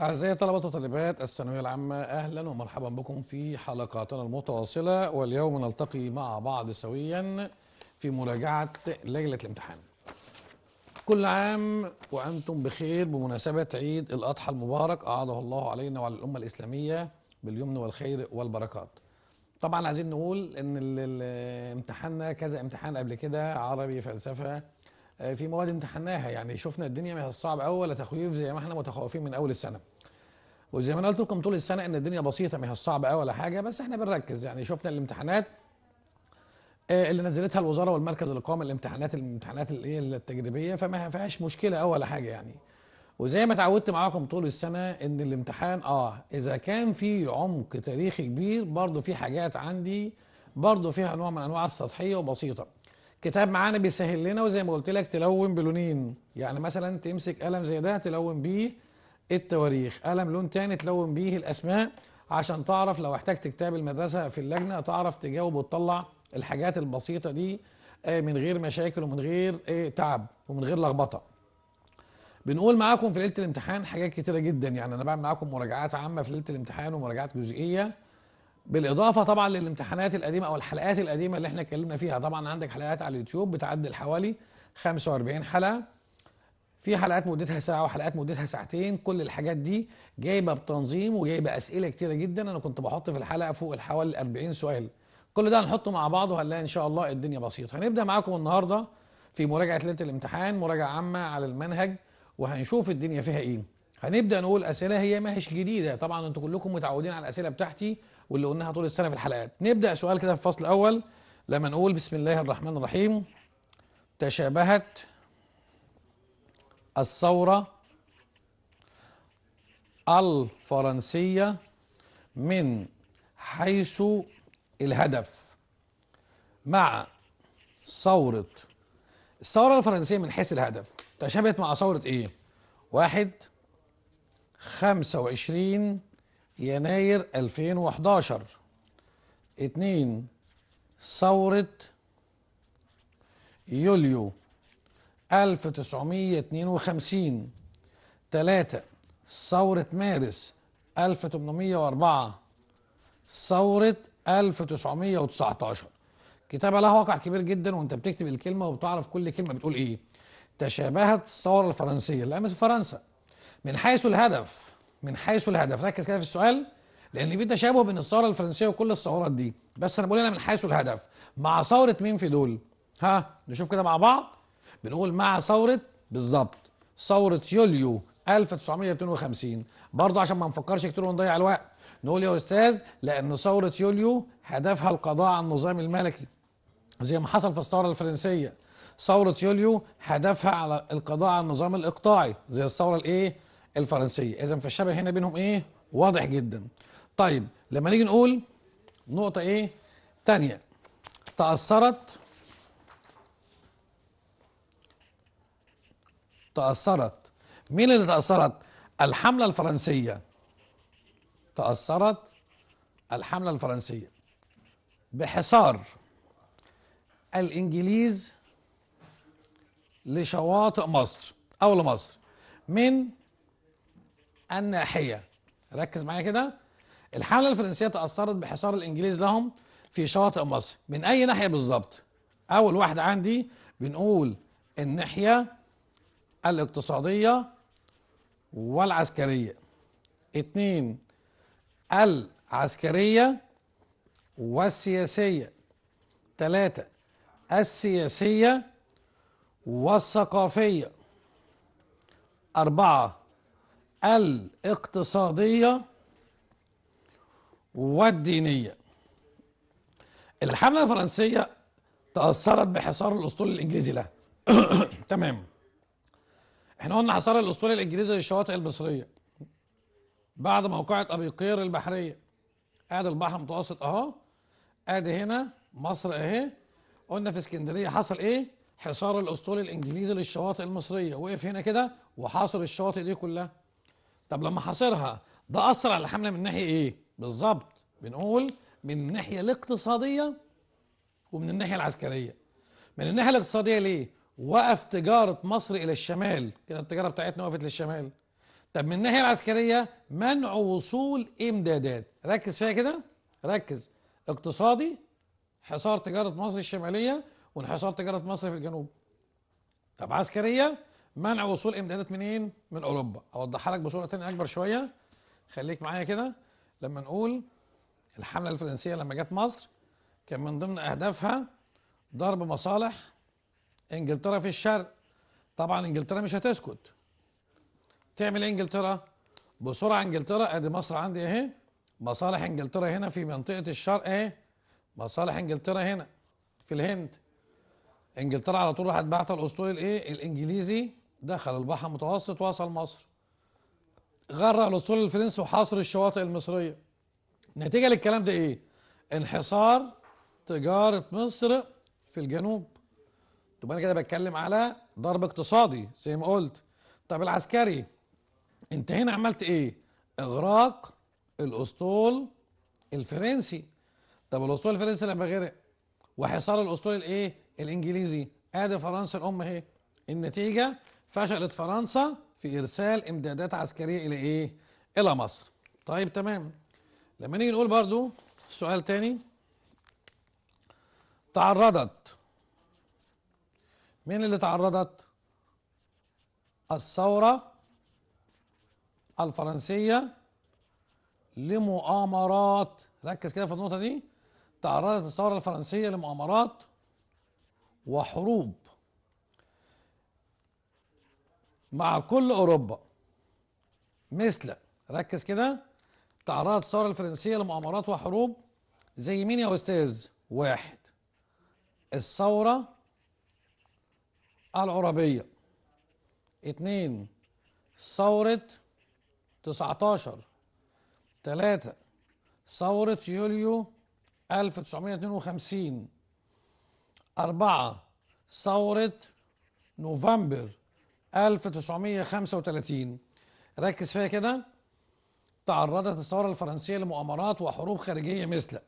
أعزائي طلبة وطالبات الثانوية العامة أهلا ومرحبا بكم في حلقاتنا المتواصلة واليوم نلتقي مع بعض سويا في مراجعة ليلة الامتحان كل عام وأنتم بخير بمناسبة عيد الأضحى المبارك أعاده الله علينا وعلى الأمة الإسلامية باليمن والخير والبركات طبعا عايزين نقول ان امتحاننا كذا امتحان قبل كده عربي فلسفه آه، في مواد امتحناها يعني شفنا الدنيا من الصعب قوي ولا تخويف زي ما احنا متخوفين من اول السنه وزي ما انا قلت لكم طول السنه ان الدنيا بسيطه من الصعب قوي ولا حاجه بس احنا بنركز يعني شفنا الامتحانات آه، اللي نزلتها الوزاره والمركز القومي للامتحانات الامتحانات الايه التجريبيه فما فيهاش مشكله قوي ولا حاجه يعني وزي ما اتعودت معاكم طول السنه ان الامتحان اه اذا كان في عمق تاريخي كبير برضه في حاجات عندي برضه فيها نوع من انواع السطحيه وبسيطه كتاب معانا بيسهل لنا وزي ما قلت لك تلون بلونين يعني مثلا تمسك قلم زي ده تلون بيه التواريخ قلم لون تاني تلون بيه الاسماء عشان تعرف لو احتجت كتاب المدرسه في اللجنه تعرف تجاوب وتطلع الحاجات البسيطه دي آه، من غير مشاكل ومن غير آه، تعب ومن غير لخبطه بنقول معاكم في ليله الامتحان حاجات كتيره جدا يعني انا بعمل معاكم مراجعات عامه في ليله الامتحان ومراجعات جزئيه بالاضافه طبعا للامتحانات القديمه او الحلقات القديمه اللي احنا اتكلمنا فيها طبعا عندك حلقات على اليوتيوب بتعدل حوالي 45 حلقه في حلقات مدتها ساعه وحلقات مدتها ساعتين كل الحاجات دي جايبه بتنظيم وجايبه اسئله كتيره جدا انا كنت بحط في الحلقه فوق حوالي 40 سؤال كل ده هنحطه مع بعض وهنلاقي ان شاء الله الدنيا بسيطه هنبدا معاكم النهارده في مراجعه ليله الامتحان مراجعه عامه على المنهج وهنشوف الدنيا فيها ايه هنبدا نقول اسئله هي ما هيش جديده طبعا انتوا كلكم متعودين على الاسئله بتاعتي واللي قلناها طول السنه في الحلقات نبدا سؤال كده في الفصل الاول لما نقول بسم الله الرحمن الرحيم تشابهت الثوره الفرنسيه من حيث الهدف مع ثوره الثوره الفرنسيه من حيث الهدف تشابهت مع ثوره ايه واحد خمسة وعشرين يناير 2011 اتنين ثورة يوليو 1952 تلاتة ثورة مارس 1804 ثورة 1919 كتابة لها واقع كبير جدا وانت بتكتب الكلمة وبتعرف كل كلمة بتقول ايه تشابهت الثورة الفرنسية اللي قامت في فرنسا من حيث الهدف من حيث الهدف ركز كده في السؤال لان في تشابه بين الثوره الفرنسيه وكل الثورات دي بس انا بقول هنا من حيث الهدف مع ثوره مين في دول ها نشوف كده مع بعض بنقول مع ثوره بالظبط ثوره يوليو 1952 برضه عشان ما نفكرش كتير ونضيع الوقت نقول يا استاذ لان ثوره يوليو هدفها القضاء على النظام الملكي زي ما حصل في الثوره الفرنسيه ثوره يوليو هدفها على القضاء على النظام الاقطاعي زي الثوره الايه الفرنسيه اذا فالشبه هنا بينهم ايه واضح جدا طيب لما نيجي نقول نقطه ايه تانية تاثرت تاثرت مين اللي تاثرت الحمله الفرنسيه تاثرت الحمله الفرنسيه بحصار الانجليز لشواطئ مصر او لمصر من الناحية ركز معايا كده الحملة الفرنسية تأثرت بحصار الإنجليز لهم في شواطئ مصر من أي ناحية بالظبط أول واحدة عندي بنقول الناحية الاقتصادية والعسكرية اتنين العسكرية والسياسية تلاتة السياسية والثقافية أربعة الاقتصادية والدينية الحملة الفرنسية تأثرت بحصار الأسطول الإنجليزي لها تمام احنا قلنا حصار الأسطول الإنجليزي للشواطئ المصرية بعد موقعة أبي قير البحرية ادي البحر المتوسط اهو ادي هنا مصر اهي قلنا في اسكندرية حصل ايه حصار الأسطول الإنجليزي للشواطئ المصرية وقف هنا كده وحاصر الشواطئ دي كلها طب لما حاصرها ده أسرع الحملة من ناحية إيه؟ بالظبط بنقول من الناحية الاقتصادية ومن الناحية العسكرية من الناحية الاقتصادية ليه؟ وقف تجارة مصر إلى الشمال كده التجارة بتاعتنا وقفت للشمال طب من الناحية العسكرية منع وصول إمدادات ركز فيها كده ركز اقتصادي حصار تجارة مصر الشمالية وانحصار تجارة مصر في الجنوب طب عسكرية منع وصول امدادات منين؟ من اوروبا اوضحها لك بصوره ثانيه اكبر شويه خليك معايا كده لما نقول الحمله الفرنسيه لما جت مصر كان من ضمن اهدافها ضرب مصالح انجلترا في الشرق طبعا انجلترا مش هتسكت تعمل إيه انجلترا بسرعه انجلترا ادي مصر عندي اهي مصالح انجلترا هنا في منطقه الشرق اهي مصالح انجلترا هنا في الهند انجلترا على طول راحت بعت الاسطول الايه الانجليزي دخل البحر المتوسط وصل مصر غرق الاسطول الفرنسي وحاصر الشواطئ المصريه نتيجه للكلام ده ايه انحصار تجاره مصر في الجنوب طب انا كده بتكلم على ضرب اقتصادي زي ما قلت طب العسكري انت هنا عملت ايه اغراق الاسطول الفرنسي طب الاسطول الفرنسي لما غرق وحصار الاسطول الايه الانجليزي ادي فرنسا الام اهي النتيجه فشلت فرنسا في إرسال إمدادات عسكرية إلى إيه؟ إلى مصر طيب تمام لما نيجي نقول برضو سؤال تاني تعرضت مين اللي تعرضت؟ الثورة الفرنسية لمؤامرات ركز كده في النقطة دي تعرضت الثورة الفرنسية لمؤامرات وحروب مع كل أوروبا مثل ركز كده تعرضت الثورة الفرنسية لمؤامرات وحروب زي مين يا أستاذ؟ واحد الثورة العربية اتنين ثورة 19 تلاتة ثورة يوليو 1952 أربعة ثورة نوفمبر 1935 ركز فيها كده تعرضت الثورة الفرنسية لمؤامرات وحروب خارجية مثل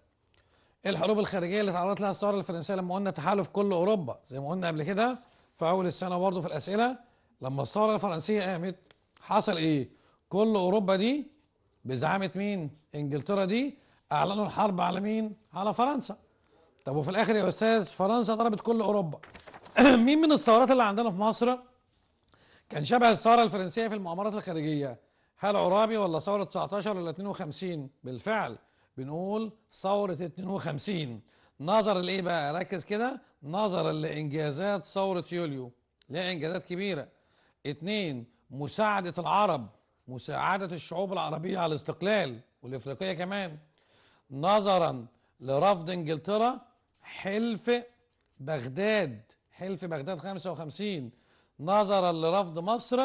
الحروب الخارجية اللي تعرضت لها الثورة الفرنسية لما قلنا تحالف كل أوروبا زي ما قلنا قبل كده في أول السنة برضه في الأسئلة لما الثورة الفرنسية قامت حصل إيه؟ كل أوروبا دي بزعامة مين؟ إنجلترا دي أعلنوا الحرب على مين؟ على فرنسا طب وفي الآخر يا أستاذ فرنسا ضربت كل أوروبا مين من الثورات اللي عندنا في مصر كان شبه الثورة الفرنسية في المؤامرات الخارجية هل عرابي ولا ثورة 19 ولا 52 بالفعل بنقول ثورة 52 نظرا لإيه بقى ركز كده نظرا لإنجازات ثورة يوليو لها إنجازات كبيرة اتنين مساعدة العرب مساعدة الشعوب العربية على الاستقلال والإفريقية كمان نظرا لرفض إنجلترا حلف بغداد حلف بغداد 55 نظرا لرفض مصر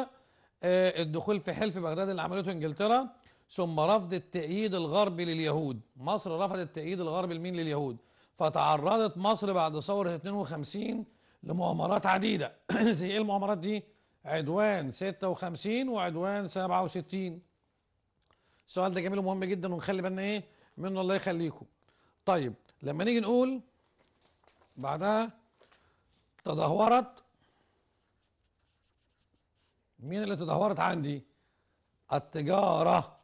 آه، الدخول في حلف بغداد اللي عملته انجلترا ثم رفض التأييد الغربي لليهود مصر رفضت التأييد الغربي لمين لليهود فتعرضت مصر بعد ثورة 52 لمؤامرات عديدة زي ايه المؤامرات دي عدوان 56 وعدوان 67 السؤال ده جميل ومهم جدا ونخلي بالنا ايه منه الله يخليكم طيب لما نيجي نقول بعدها تدهورت مين اللي تدهورت عندي التجاره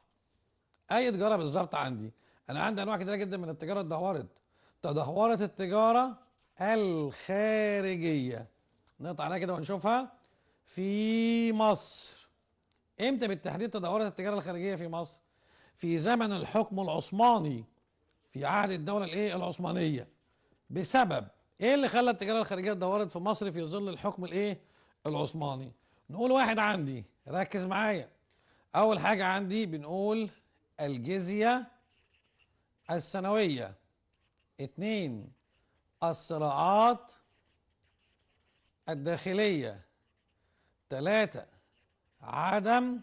اي تجاره بالظبط عندي انا عندي انواع كتيره جدا من التجاره اتدهورت تدهورت التجاره الخارجيه نقطع عليها كده ونشوفها في مصر امتى بالتحديد تدهورت التجاره الخارجيه في مصر في زمن الحكم العثماني في عهد الدوله الايه العثمانيه بسبب ايه اللي خلى التجاره الخارجيه اتدهورت في مصر في ظل الحكم الايه العثماني نقول واحد عندي ركز معايا اول حاجه عندي بنقول الجزيه السنويه اتنين الصراعات الداخليه تلاته عدم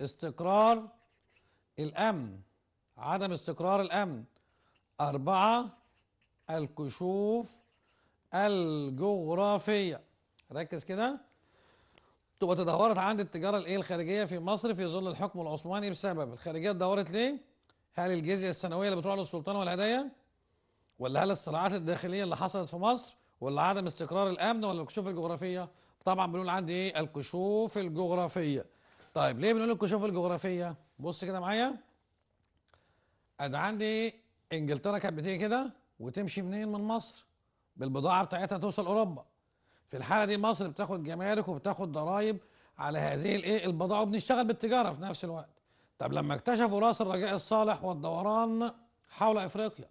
استقرار الامن عدم استقرار الامن اربعه الكشوف الجغرافيه ركز كده تبقى تدهورت عند التجاره الايه الخارجيه في مصر في ظل الحكم العثماني بسبب الخارجيه اتدهورت ليه؟ هل الجزيه السنويه اللي بتروح للسلطان والهدايا؟ ولا هل الصراعات الداخليه اللي حصلت في مصر؟ ولا عدم استقرار الامن ولا الكشوف الجغرافيه؟ طبعا بنقول عندي ايه؟ الكشوف الجغرافيه. طيب ليه بنقول الكشوف الجغرافيه؟ بص كده معايا. أد عندي انجلترا كانت بتيجي كده وتمشي منين من مصر؟ بالبضاعه بتاعتها توصل اوروبا. في الحاله دي مصر بتاخد جمارك وبتاخد ضرائب على هذه الايه البضاعه وبنشتغل بالتجاره في نفس الوقت طب لما اكتشفوا راس الرجاء الصالح والدوران حول افريقيا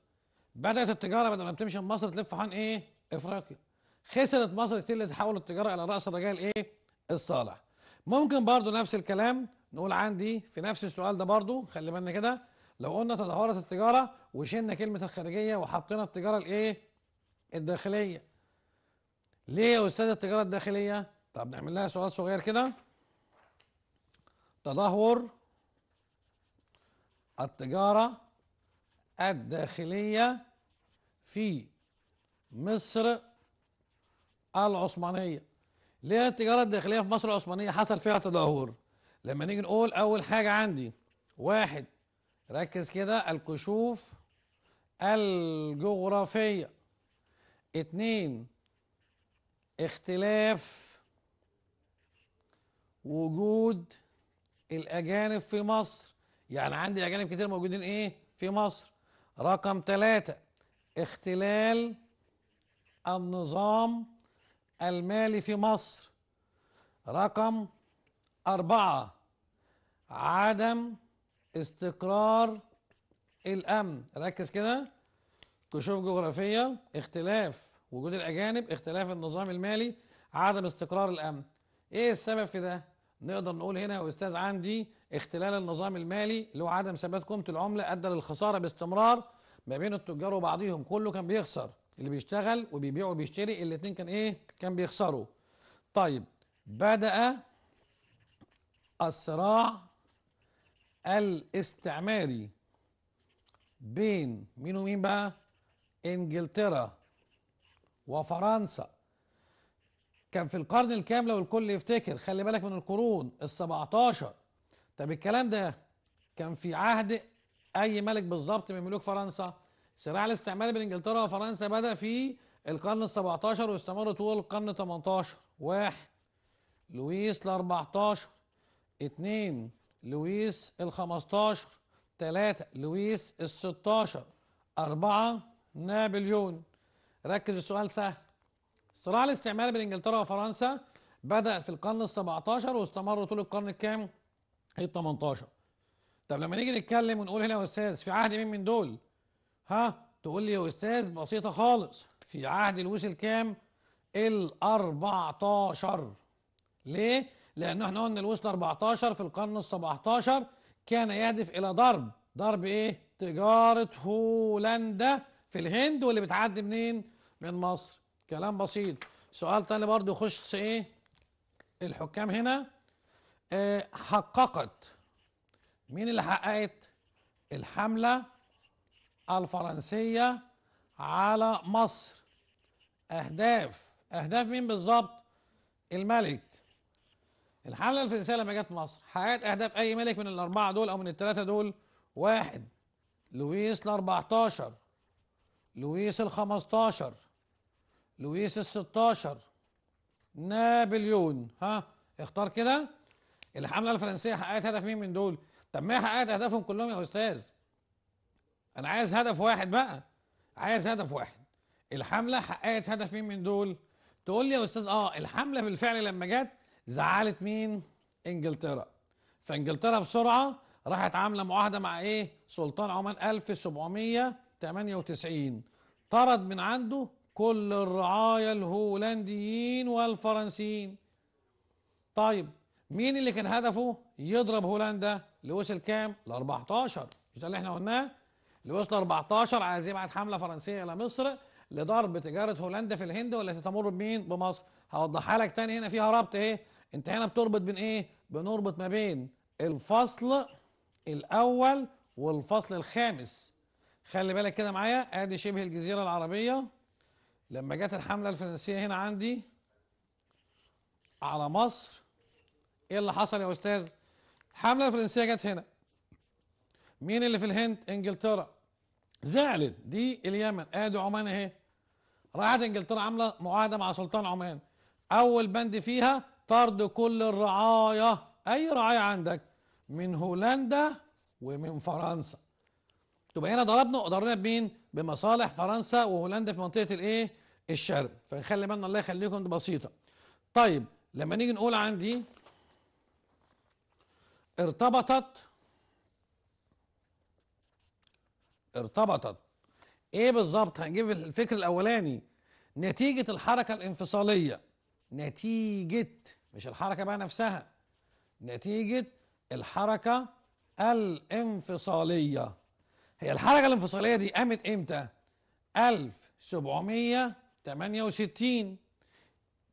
بدات التجاره بدل ما بتمشي من مصر تلف عن ايه افريقيا خسرت مصر كتير اللي تحول التجاره الى راس الرجاء الايه الصالح ممكن برضو نفس الكلام نقول عندي في نفس السؤال ده برضو خلي بالنا كده لو قلنا تدهورت التجاره وشلنا كلمه الخارجيه وحطينا التجاره الايه الداخليه ليه يا استاذ التجاره الداخليه طب نعمل لها سؤال صغير كده تدهور التجاره الداخليه في مصر العثمانيه ليه التجاره الداخليه في مصر العثمانيه حصل فيها تدهور لما نيجي نقول اول حاجه عندي واحد ركز كده الكشوف الجغرافيه اتنين اختلاف وجود الأجانب في مصر يعني عندي أجانب كتير موجودين إيه في مصر رقم ثلاثة اختلال النظام المالي في مصر رقم أربعة عدم استقرار الأمن ركز كده كشوف جغرافية اختلاف وجود الاجانب اختلاف النظام المالي عدم استقرار الامن ايه السبب في ده نقدر نقول هنا يا استاذ عندي اختلال النظام المالي اللي هو عدم ثبات قيمه العمله ادى للخساره باستمرار ما بين التجار وبعضهم كله كان بيخسر اللي بيشتغل وبيبيع وبيشتري الاثنين كان ايه كان بيخسروا طيب بدأ الصراع الاستعماري بين مين ومين بقى انجلترا وفرنسا كان في القرن الكام لو الكل يفتكر خلي بالك من القرون ال17 طب الكلام ده كان في عهد اي ملك بالظبط من ملوك فرنسا صراع الاستعماري بين انجلترا وفرنسا بدا في القرن ال17 واستمر طول القرن 18 واحد لويس ال14 اتنين لويس ال15 تلاتة لويس ال16 أربعة نابليون ركز السؤال سهل الصراع الاستعماري بين انجلترا وفرنسا بدأ في القرن ال 17 واستمر طول القرن الكام؟ ال 18 طب لما نيجي نتكلم ونقول هنا يا استاذ في عهد مين من دول؟ ها؟ تقول لي يا استاذ بسيطة خالص في عهد لويس الكام؟ ال 14 ليه؟ لأن احنا قلنا لويس ال 14 في القرن ال 17 كان يهدف إلى ضرب ضرب إيه؟ تجارة هولندا في الهند واللي بتعدي منين؟ من مصر كلام بسيط سؤال تاني برضو يخش ايه الحكام هنا آه حققت مين اللي حققت الحملة الفرنسية على مصر أهداف أهداف مين بالظبط الملك الحملة الفرنسية لما جت مصر حققت أهداف أي ملك من الأربعة دول أو من التلاتة دول واحد لويس الاربعتاشر 14 لويس الخمستاشر 15 لويس ال 16 نابليون ها اختار كده الحمله الفرنسيه حققت هدف مين من دول؟ طب ما هي حققت اهدافهم كلهم يا استاذ انا عايز هدف واحد بقى عايز هدف واحد الحمله حققت هدف مين من دول؟ تقول لي يا استاذ اه الحمله بالفعل لما جت زعلت مين؟ انجلترا فانجلترا بسرعه راحت عامله معاهده مع ايه؟ سلطان عمان 1798 طرد من عنده كل الرعايا الهولنديين والفرنسيين طيب مين اللي كان هدفه يضرب هولندا لوصل كام ل 14 مش ده اللي احنا قلناه اللي وصل 14 عايز يبعت حمله فرنسيه الى مصر لضرب تجاره هولندا في الهند والتي تمر بمين بمصر هوضحها لك تاني هنا فيها ربط ايه انت هنا بتربط بين ايه بنربط ما بين الفصل الاول والفصل الخامس خلي بالك كده معايا ادي شبه الجزيره العربيه لما جت الحملة الفرنسية هنا عندي على مصر ايه اللي حصل يا استاذ؟ الحملة الفرنسية جت هنا مين اللي في الهند؟ انجلترا زعلت دي اليمن ادي عمان اهي راحت انجلترا عاملة معاهدة مع سلطان عمان اول بند فيها طرد كل الرعاية اي رعاية عندك من هولندا ومن فرنسا تبقى هنا ضربنا وضربنا بمين؟ بمصالح فرنسا وهولندا في منطقه الايه؟ الشرق فنخلي بالنا الله يخليكم دي بسيطه طيب لما نيجي نقول عندي ارتبطت ارتبطت ايه بالظبط هنجيب الفكر الاولاني نتيجه الحركه الانفصاليه نتيجه مش الحركه بقى نفسها نتيجه الحركه الانفصاليه هي الحركه الانفصاليه دي قامت امتى 1700 68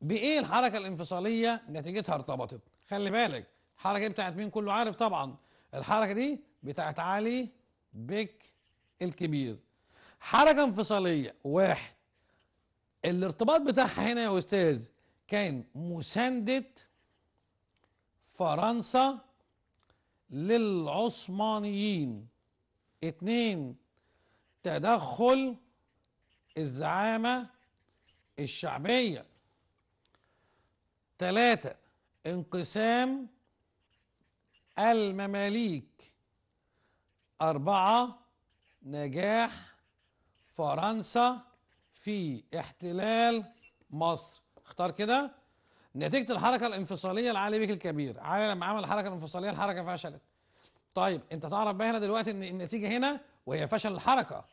بايه الحركه الانفصاليه نتيجتها ارتبطت خلي بالك الحركه دي بتاعت مين كله عارف طبعا الحركه دي بتاعت علي بك الكبير حركه انفصاليه واحد الارتباط بتاعها هنا يا استاذ كان مسانده فرنسا للعثمانيين اتنين تدخل الزعامه الشعبية ثلاثة انقسام المماليك أربعة نجاح فرنسا في احتلال مصر اختار كده نتيجة الحركة الانفصالية لعلي بيك الكبير علي لما عمل الحركة الانفصالية الحركة فشلت طيب انت تعرف بقى هنا دلوقتي ان النتيجة هنا وهي فشل الحركة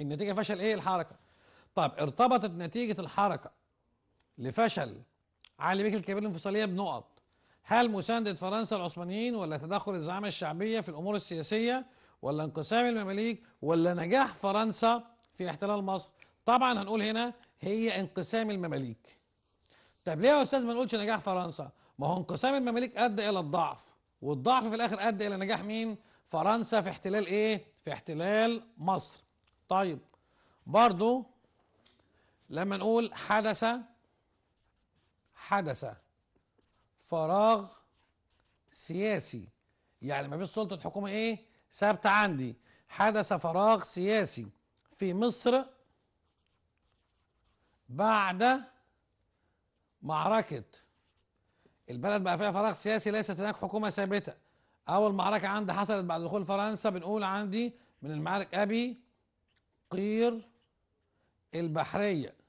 النتيجة فشل ايه الحركة طب ارتبطت نتيجة الحركة لفشل علي بيك الكبير الانفصالية بنقط هل مساندة فرنسا العثمانيين ولا تدخل الزعامة الشعبية في الأمور السياسية ولا انقسام المماليك ولا نجاح فرنسا في احتلال مصر طبعا هنقول هنا هي انقسام المماليك طب ليه يا أستاذ ما نقولش نجاح فرنسا ما هو انقسام المماليك أدى إلى الضعف والضعف في الآخر أدى إلى نجاح مين فرنسا في احتلال إيه في احتلال مصر طيب برضو لما نقول حدث حدث فراغ سياسي يعني ما فيش سلطة حكومة ايه ثابتة عندي حدث فراغ سياسي في مصر بعد معركة البلد بقى فيها فراغ سياسي ليست هناك حكومة ثابتة أول معركة عندي حصلت بعد دخول فرنسا بنقول عندي من المعارك أبي قير البحرية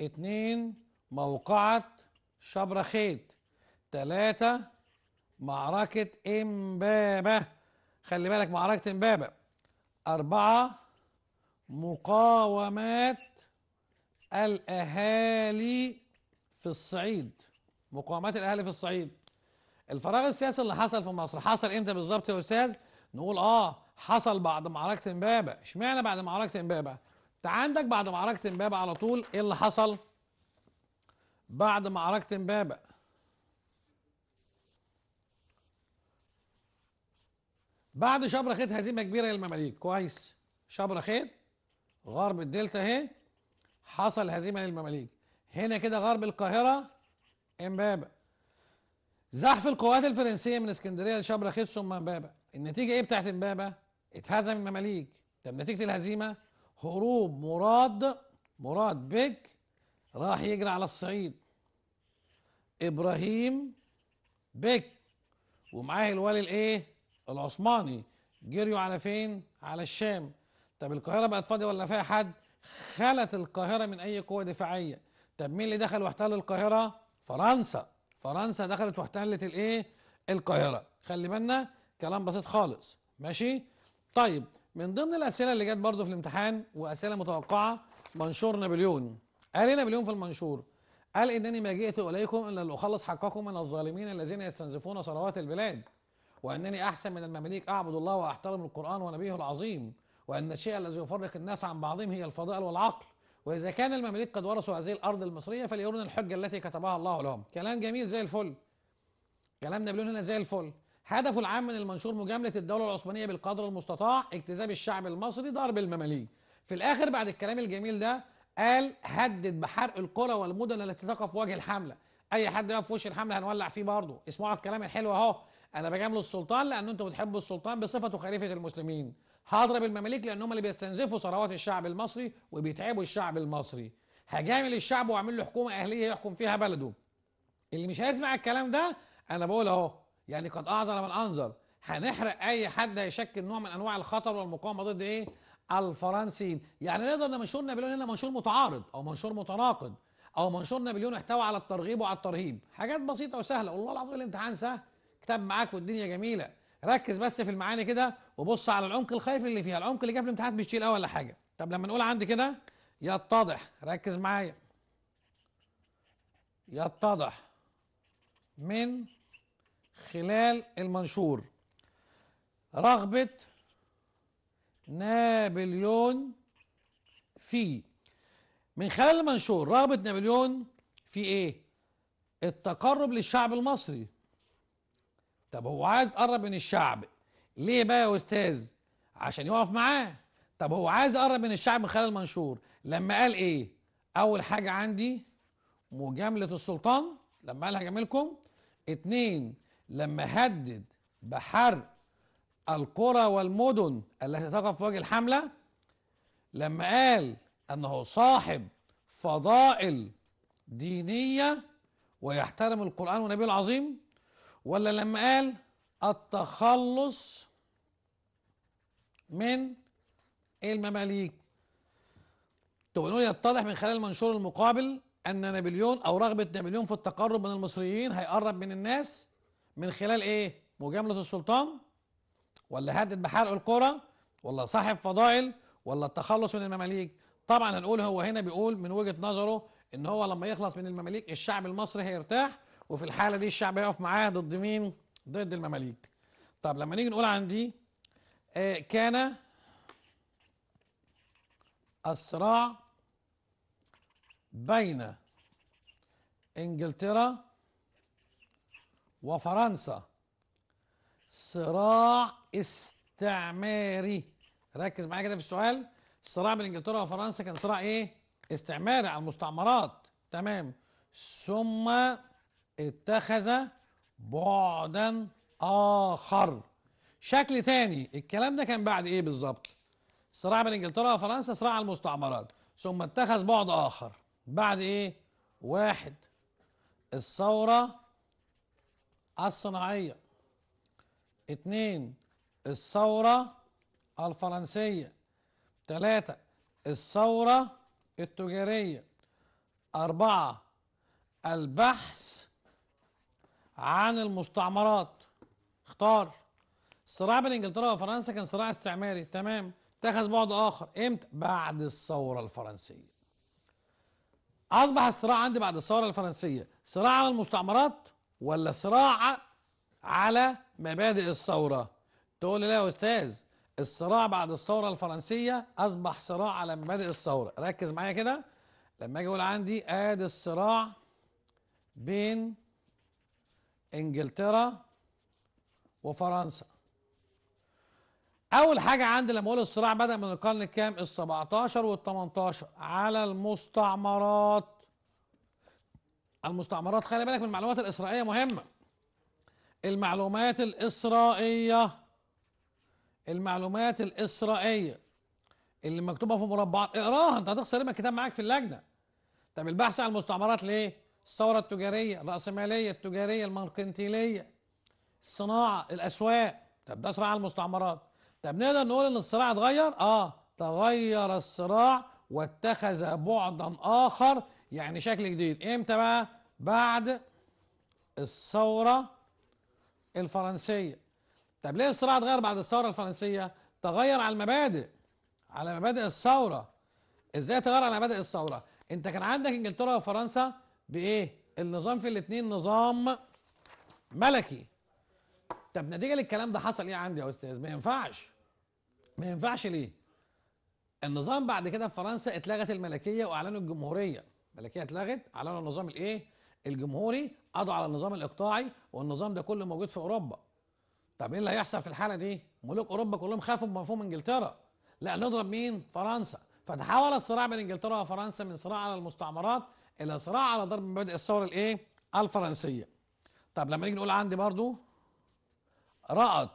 اتنين موقعة شبرخيت تلاتة معركة امبابة خلي بالك معركة امبابة أربعة مقاومات الأهالي في الصعيد مقاومات الأهالي في الصعيد الفراغ السياسي اللي حصل في مصر حصل امتى بالظبط يا أستاذ؟ نقول اه حصل بعد معركة امبابة اشمعنى بعد معركة امبابة؟ عندك بعد معركة امبابة على طول ايه اللي حصل؟ بعد معركة امبابة بعد خيط هزيمة كبيرة للمماليك كويس خيط غرب الدلتا اهي حصل هزيمة للمماليك هنا كده غرب القاهرة امبابة زحف القوات الفرنسية من اسكندرية خيط ثم امبابة النتيجة ايه بتاعت امبابة؟ اتهزم المماليك طب نتيجة الهزيمة هروب مراد مراد بك راح يجري على الصعيد ابراهيم بك ومعاه الوالي الايه العثماني جريوا على فين على الشام طب القاهره بقت فاضيه ولا فيها حد خلت القاهره من اي قوه دفاعيه طب مين اللي دخل واحتل القاهره فرنسا فرنسا دخلت واحتلت الايه القاهره خلي بالنا كلام بسيط خالص ماشي طيب من ضمن الاسئله اللي جت برضه في الامتحان واسئله متوقعه منشور نابليون قال ايه نابليون في المنشور قال انني ما جئت اليكم الا لاخلص حقكم من الظالمين الذين يستنزفون ثروات البلاد وانني احسن من المماليك اعبد الله واحترم القران ونبيه العظيم وان الشيء الذي يفرق الناس عن بعضهم هي الفضائل والعقل واذا كان المماليك قد ورثوا هذه الارض المصريه فليرون الحجه التي كتبها الله لهم كلام جميل زي الفل كلام نابليون هنا زي الفل هدفه العام من المنشور مجامله الدوله العثمانيه بالقدر المستطاع اجتذاب الشعب المصري ضرب المماليك في الاخر بعد الكلام الجميل ده قال هدد بحرق القرى والمدن التي تقف في وجه الحمله اي حد يقف في وش الحمله هنولع فيه برضه اسمعوا الكلام الحلو اهو انا بجامل السلطان لان انتم بتحبوا السلطان بصفته خليفه المسلمين هضرب المماليك لان هم اللي بيستنزفوا ثروات الشعب المصري وبيتعبوا الشعب المصري هجامل الشعب واعمل له حكومه اهليه يحكم فيها بلده اللي مش هيسمع الكلام ده انا بقول اهو يعني قد اعذر من انذر هنحرق اي حد هيشكل نوع من انواع الخطر والمقاومه ضد ايه الفرنسيين يعني نقدر ان منشور نابليون هنا منشور متعارض او منشور متناقض او منشور نابليون احتوى على الترغيب وعلى الترهيب حاجات بسيطه وسهله والله العظيم الامتحان سهل كتاب معاك والدنيا جميله ركز بس في المعاني كده وبص على العمق الخايف اللي فيها العمق اللي جاي في الامتحان مش تقيل ولا حاجه طب لما نقول عندي كده يتضح ركز معايا يتضح من خلال المنشور رغبة نابليون في من خلال المنشور رغبة نابليون في ايه؟ التقرب للشعب المصري طب هو عايز يقرب من الشعب ليه بقى يا استاذ؟ عشان يقف معاه طب هو عايز يقرب من الشعب من خلال المنشور لما قال ايه؟ اول حاجة عندي مجاملة السلطان لما قالها جميلكم اتنين لما هدد بحرق القرى والمدن التي تقف في وجه الحملة لما قال أنه صاحب فضائل دينية ويحترم القرآن والنبي العظيم ولا لما قال التخلص من المماليك نقول يتضح من خلال المنشور المقابل أن نابليون أو رغبة نابليون في التقرب من المصريين هيقرب من الناس من خلال ايه مجامله السلطان ولا هدد بحرق القرى ولا صاحب فضائل ولا التخلص من المماليك طبعا هنقول هو هنا بيقول من وجهه نظره ان هو لما يخلص من المماليك الشعب المصري هيرتاح وفي الحاله دي الشعب هيقف معاه ضد مين ضد المماليك طب لما نيجي نقول عن دي آه، كان الصراع بين انجلترا وفرنسا صراع استعماري ركز معايا كده في السؤال الصراع بين انجلترا وفرنسا كان صراع ايه استعماري على المستعمرات تمام ثم اتخذ بعدا اخر شكل تاني الكلام ده كان بعد ايه بالظبط صراع بين انجلترا وفرنسا صراع على المستعمرات ثم اتخذ بعد اخر بعد ايه واحد الثوره الصناعية اتنين الثورة الفرنسية تلاتة الثورة التجارية أربعة البحث عن المستعمرات اختار الصراع بين انجلترا وفرنسا كان صراع استعماري تمام اتخذ بعد اخر امتى بعد الثوره الفرنسيه اصبح الصراع عندي بعد الثوره الفرنسيه صراع على المستعمرات ولا صراع على مبادئ الثورة تقول لي لا يا أستاذ الصراع بعد الثورة الفرنسية أصبح صراع على مبادئ الثورة ركز معايا كده لما أجي أقول عندي آدي الصراع بين إنجلترا وفرنسا أول حاجة عندي لما أقول الصراع بدأ من القرن الكام؟ ال 17 وال 18 على المستعمرات المستعمرات خلي بالك من المعلومات الإسرائيلية مهمة المعلومات الإسرائيلية المعلومات الإسرائيلية اللي مكتوبة في مربعات اقراها أنت هتخسر لما الكتاب معاك في اللجنة طب البحث عن المستعمرات ليه؟ الثورة التجارية الرأسمالية التجارية المركنتيلية، الصناعة الأسواق طب ده صراع المستعمرات طب نقدر نقول ان الصراع اتغير؟ اه تغير الصراع واتخذ بعدا اخر يعني شكل جديد امتى بقى بعد الثورة الفرنسية طب ليه الصراع اتغير بعد الثورة الفرنسية تغير على المبادئ على مبادئ الثورة ازاي تغير على مبادئ الثورة انت كان عندك انجلترا وفرنسا بايه النظام في الاتنين نظام ملكي طب نتيجة للكلام ده حصل ايه عندي يا استاذ ما ينفعش ما ينفعش ليه النظام بعد كده في فرنسا اتلغت الملكية واعلنوا الجمهورية الملكيه اتلغت اعلنوا النظام الايه الجمهوري قضوا على النظام الاقطاعي والنظام ده كله موجود في اوروبا طب ايه اللي هيحصل في الحاله دي ملوك اوروبا كلهم خافوا من مفهوم انجلترا لا نضرب مين فرنسا فتحول الصراع بين انجلترا وفرنسا من صراع على المستعمرات الى صراع على ضرب مبادئ الثوره الايه الفرنسيه طب لما نيجي نقول عندي برضو رأت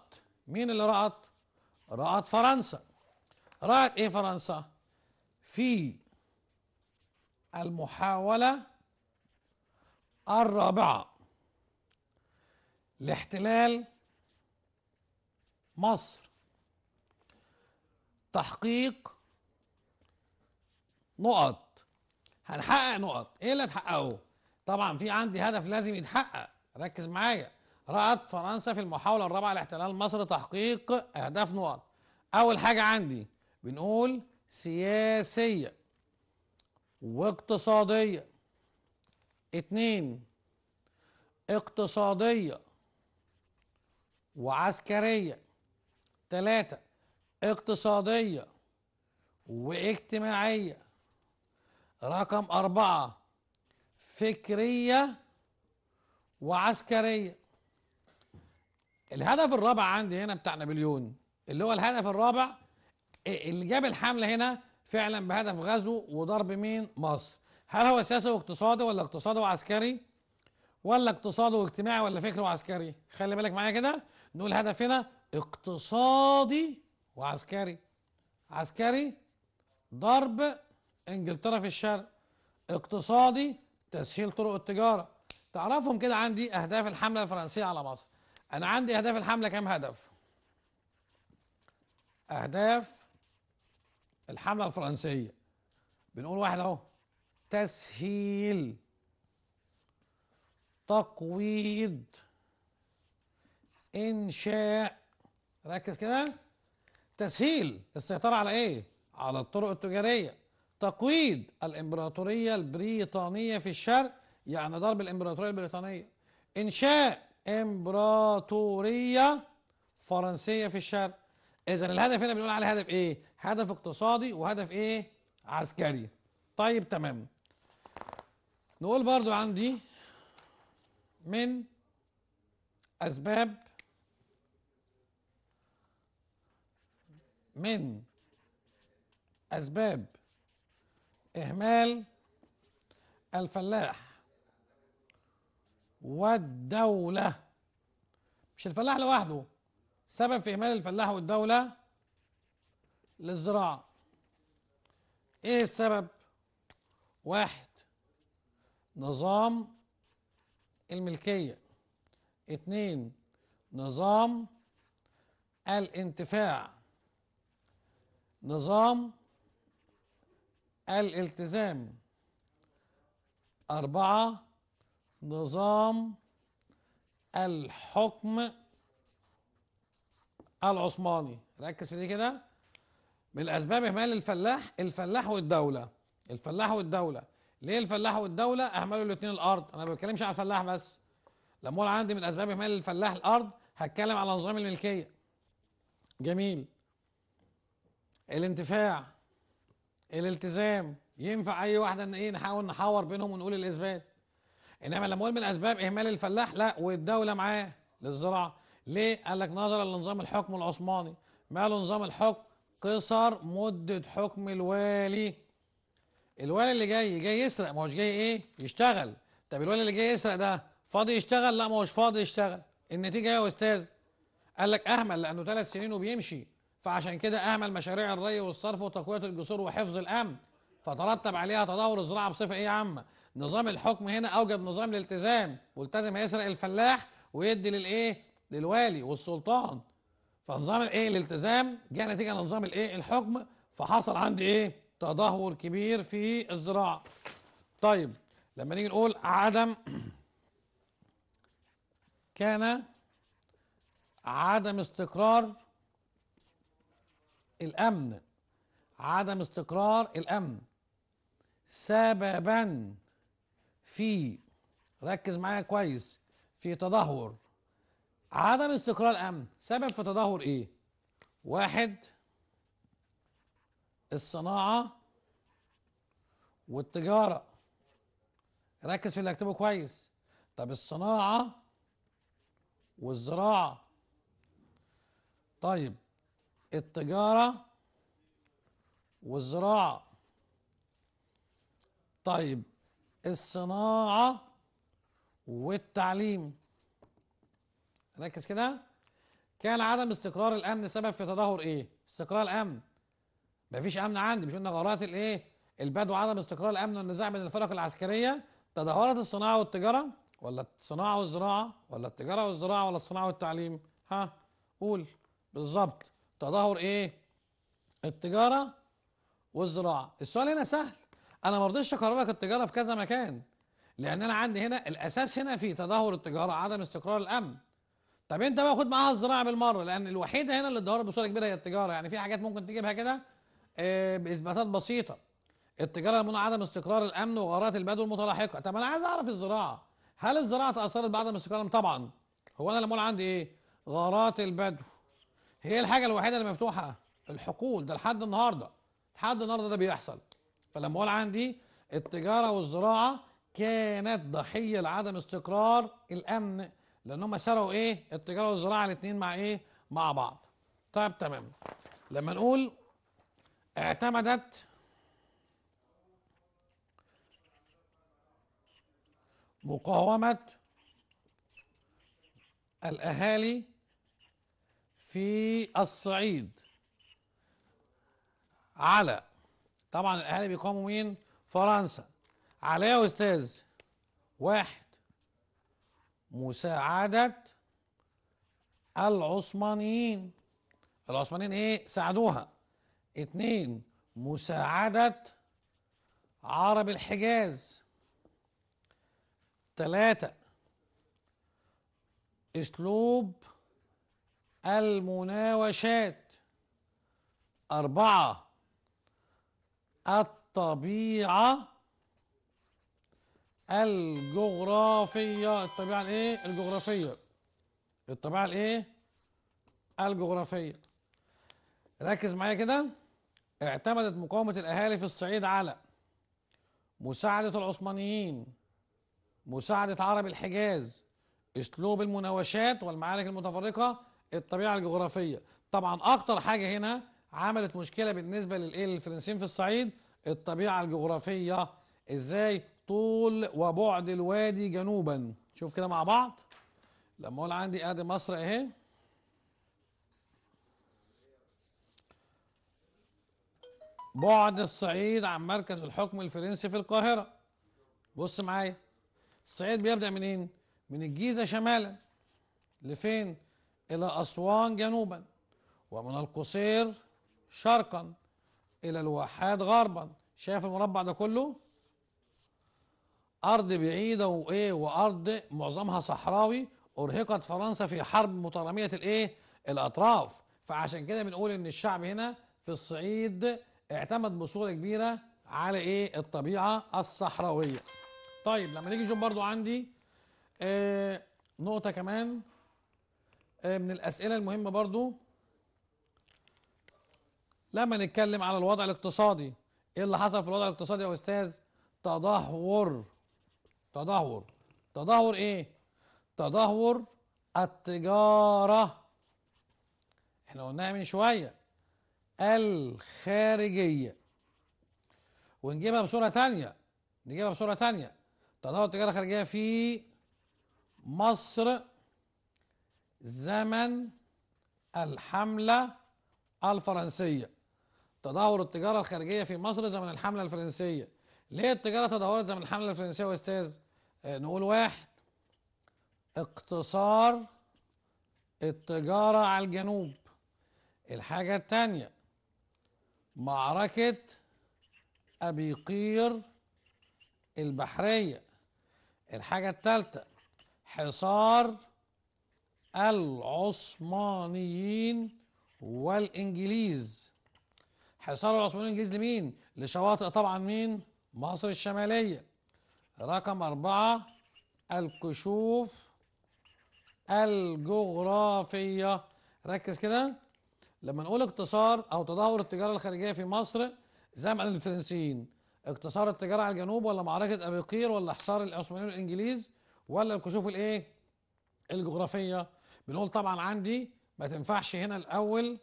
مين اللي رأت رأت فرنسا رأت ايه فرنسا في المحاولة الرابعة لاحتلال مصر تحقيق نقط هنحقق نقط ايه اللي هتحققه طبعا في عندي هدف لازم يتحقق ركز معايا رأت فرنسا في المحاولة الرابعة لاحتلال مصر تحقيق أهداف نقط أول حاجة عندي بنقول سياسية واقتصادية اتنين اقتصادية وعسكرية تلاتة اقتصادية واجتماعية رقم أربعة فكرية وعسكرية الهدف الرابع عندي هنا بتاع نابليون اللي هو الهدف الرابع إيه، اللي جاب الحملة هنا فعلا بهدف غزو وضرب مين مصر هل هو سياسي واقتصادي ولا اقتصادي وعسكري ولا اقتصادي واجتماعي ولا فكري وعسكري خلي بالك معايا كده نقول هدفنا اقتصادي وعسكري عسكري ضرب انجلترا في الشرق اقتصادي تسهيل طرق التجاره تعرفهم كده عندي اهداف الحمله الفرنسيه على مصر انا عندي اهداف الحمله كام هدف اهداف الحمله الفرنسيه بنقول واحد اهو تسهيل تقويض انشاء ركز كده تسهيل السيطره على ايه على الطرق التجاريه تقويض الامبراطوريه البريطانيه في الشرق يعني ضرب الامبراطوريه البريطانيه انشاء امبراطوريه فرنسيه في الشرق اذا الهدف هنا بنقول على هدف ايه هدف اقتصادي وهدف ايه عسكري طيب تمام نقول برضو عندي من اسباب من اسباب اهمال الفلاح والدوله مش الفلاح لوحده سبب في اهمال الفلاح والدوله للزراعة ايه السبب؟ واحد نظام الملكية اتنين نظام الانتفاع نظام الالتزام أربعة نظام الحكم العثماني ركز في دي كده من اسباب اهمال الفلاح الفلاح والدوله الفلاح والدوله ليه الفلاح والدوله اهملوا الاثنين الارض انا ما بتكلمش على الفلاح بس لما اقول عندي من اسباب اهمال الفلاح الارض هتكلم على نظام الملكيه جميل الانتفاع الالتزام ينفع اي واحده ان ايه نحاول نحور بينهم ونقول الاثبات انما لما اقول من اسباب اهمال الفلاح لا والدوله معاه للزراعه ليه قال لك نظرا لنظام الحكم العثماني ما له نظام الحكم قصر مدة حكم الوالي الوالي اللي جاي جاي يسرق ما هوش جاي ايه يشتغل طب الوالي اللي جاي يسرق ده فاضي يشتغل لا ما هوش فاضي يشتغل النتيجة إيه يا أستاذ قال لك أهمل لأنه ثلاث سنين وبيمشي فعشان كده أهمل مشاريع الري والصرف وتقوية الجسور وحفظ الأمن فترتب عليها تدهور الزراعة بصفة إيه عامة نظام الحكم هنا أوجد نظام الالتزام والتزم هيسرق الفلاح ويدي للإيه للوالي والسلطان فنظام الايه الالتزام جاء نتيجه لنظام الايه الحكم فحصل عندي ايه تدهور كبير في الزراعه طيب لما نيجي نقول عدم كان عدم استقرار الامن عدم استقرار الامن سببا في ركز معايا كويس في تدهور عدم استقرار الامن سبب في تدهور ايه واحد الصناعه والتجاره ركز في اللي اكتبه كويس طب الصناعه والزراعه طيب التجاره والزراعه طيب الصناعه والتعليم ركز كده كان عدم استقرار الامن سبب في تدهور ايه استقرار الامن مفيش امن عندي مش قلنا غارات الايه البدو عدم استقرار الامن والنزاع بين الفرق العسكريه تدهورت الصناعه والتجاره ولا الصناعه والزراعه ولا التجاره والزراعه ولا الصناعه والتعليم ها قول بالظبط تدهور ايه التجاره والزراعه السؤال هنا سهل انا ما رضيتش اقرر لك التجاره في كذا مكان لان انا عندي هنا الاساس هنا في تدهور التجاره عدم استقرار الامن طب انت بقى خد معاها الزراعه بالمره لان الوحيده هنا اللي اتدهورت بصوره كبيره هي التجاره يعني في حاجات ممكن تجيبها كده آه، باثباتات بسيطه التجاره لمنع عدم استقرار الامن وغارات البدو المتلاحقه طب انا عايز اعرف الزراعه هل الزراعه تاثرت بعدم استقرار طبعا هو انا المول عندي ايه غارات البدو هي الحاجه الوحيده اللي مفتوحه الحقول ده لحد النهارده لحد النهارده ده بيحصل فلما اقول عندي التجاره والزراعه كانت ضحيه لعدم استقرار الامن لان هم سرقوا ايه التجاره والزراعه الاثنين مع ايه مع بعض طيب تمام لما نقول اعتمدت مقاومه الاهالي في الصعيد على طبعا الاهالي بيقاوموا مين فرنسا على يا استاذ واحد مساعدة العثمانيين العثمانيين ايه ساعدوها اتنين مساعدة عرب الحجاز تلاتة اسلوب المناوشات أربعة الطبيعة الجغرافية الطبيعة الايه الجغرافية الطبيعة الايه الجغرافية ركز معايا كده اعتمدت مقاومة الأهالي في الصعيد على مساعدة العثمانيين مساعدة عرب الحجاز اسلوب المناوشات والمعارك المتفرقة الطبيعة الجغرافية طبعا اكتر حاجة هنا عملت مشكلة بالنسبة للايه للفرنسيين في الصعيد الطبيعة الجغرافية ازاي طول وبعد الوادي جنوبا شوف كده مع بعض لما اقول عندي ادي مصر اهي بعد الصعيد عن مركز الحكم الفرنسي في القاهره بص معايا الصعيد بيبدا منين من الجيزه شمالا لفين الى اسوان جنوبا ومن القصير شرقا الى الواحات غربا شايف المربع ده كله ارض بعيده وايه وارض معظمها صحراوي ارهقت فرنسا في حرب متراميه الايه الاطراف فعشان كده بنقول ان الشعب هنا في الصعيد اعتمد بصوره كبيره على ايه الطبيعه الصحراويه طيب لما نيجي نشوف برضو عندي آه نقطه كمان آه من الاسئله المهمه برضو لما نتكلم على الوضع الاقتصادي ايه اللي حصل في الوضع الاقتصادي يا استاذ تدهور تدهور تدهور ايه تدهور التجاره احنا قلناها من شويه الخارجيه ونجيبها بصوره تانية نجيبها بصوره تانية تدهور التجاره الخارجيه في مصر زمن الحمله الفرنسيه تدهور التجاره الخارجيه في مصر زمن الحمله الفرنسيه ليه التجارة تدهورت ما الحملة الفرنسية أستاذ آه، نقول واحد اقتصار التجارة على الجنوب الحاجة التانية معركة أبي قير البحرية الحاجة التالتة حصار العثمانيين والإنجليز حصار العثمانيين والإنجليز لمين؟ لشواطئ طبعا مين؟ مصر الشمالية رقم أربعة الكشوف الجغرافية ركز كده لما نقول اقتصار أو تدهور التجارة الخارجية في مصر زمن الفرنسيين اقتصار التجارة على الجنوب ولا معركة أبي قير ولا حصار العثمانيين والإنجليز ولا الكشوف الإيه؟ الجغرافية بنقول طبعا عندي ما تنفعش هنا الأول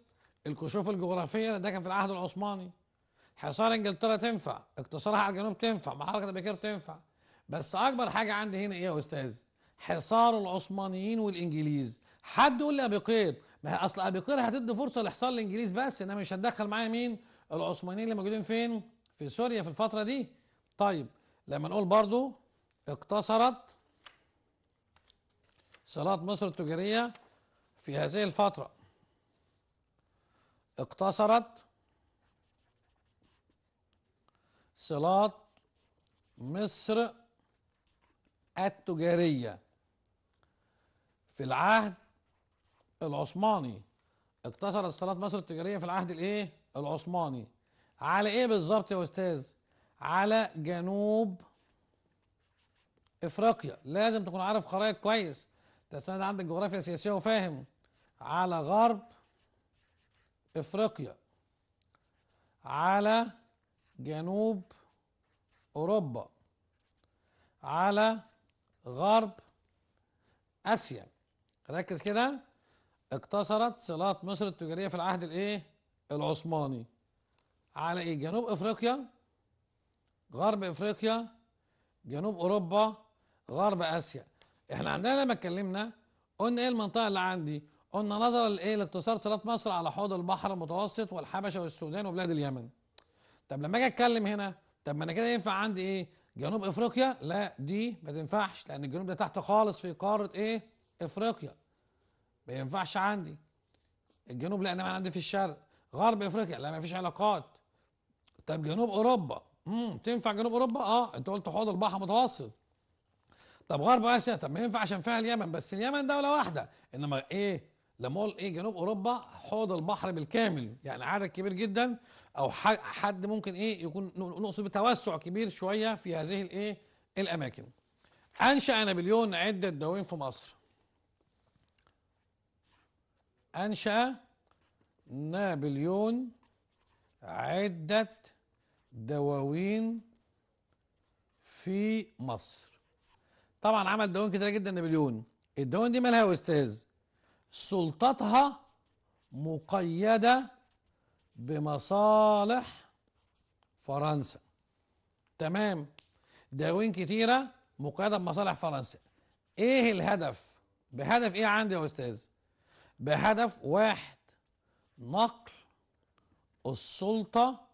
الكشوف الجغرافية ده كان في العهد العثماني حصار انجلترا تنفع اقتصارها على الجنوب تنفع معركه بكير تنفع بس اكبر حاجه عندي هنا ايه يا استاذ حصار العثمانيين والانجليز حد يقول لي ابي قير ما هي اصل ابي قير هتدي فرصه لحصار الانجليز بس انما مش هتدخل معايا مين العثمانيين اللي موجودين فين في سوريا في الفتره دي طيب لما نقول برضو اقتصرت صلات مصر التجاريه في هذه الفتره اقتصرت صلات مصر التجارية في العهد العثماني اقتصرت صلات مصر التجارية في العهد الايه؟ العثماني على ايه بالظبط يا استاذ؟ على جنوب افريقيا لازم تكون عارف خرائط كويس تستند عندك جغرافيا سياسية وفاهم على غرب افريقيا على جنوب أوروبا على غرب آسيا ركز كده اقتصرت صلات مصر التجارية في العهد الإيه؟ العثماني على إيه؟ جنوب أفريقيا غرب أفريقيا جنوب أوروبا غرب آسيا احنا عندنا لما اتكلمنا قلنا ايه المنطقه اللي عندي قلنا نظرا لايه لاقتصار صلات مصر على حوض البحر المتوسط والحبشه والسودان وبلاد اليمن طب لما اجي اتكلم هنا طب ما انا كده ينفع عندي ايه جنوب افريقيا لا دي ما تنفعش لان الجنوب ده تحت خالص في قاره ايه افريقيا ما ينفعش عندي الجنوب لا انا عندي في الشرق غرب افريقيا لا ما فيش علاقات طب جنوب اوروبا امم تنفع جنوب اوروبا اه انت قلت حوض البحر المتوسط طب غرب اسيا طب ما ينفع عشان فيها اليمن بس اليمن دوله واحده انما ايه لما اقول ايه جنوب اوروبا حوض البحر بالكامل يعني عدد كبير جدا او حد ممكن ايه يكون نقصد بتوسع كبير شويه في هذه الايه الاماكن انشا نابليون عده دواوين في مصر انشا نابليون عده دواوين في مصر طبعا عمل دواوين كتير جدا نابليون الدواوين دي مالها يا استاذ سلطتها مقيده بمصالح فرنسا تمام دواوين كتيرة مقيدة بمصالح فرنسا ايه الهدف بهدف ايه عندي يا استاذ بهدف واحد نقل السلطة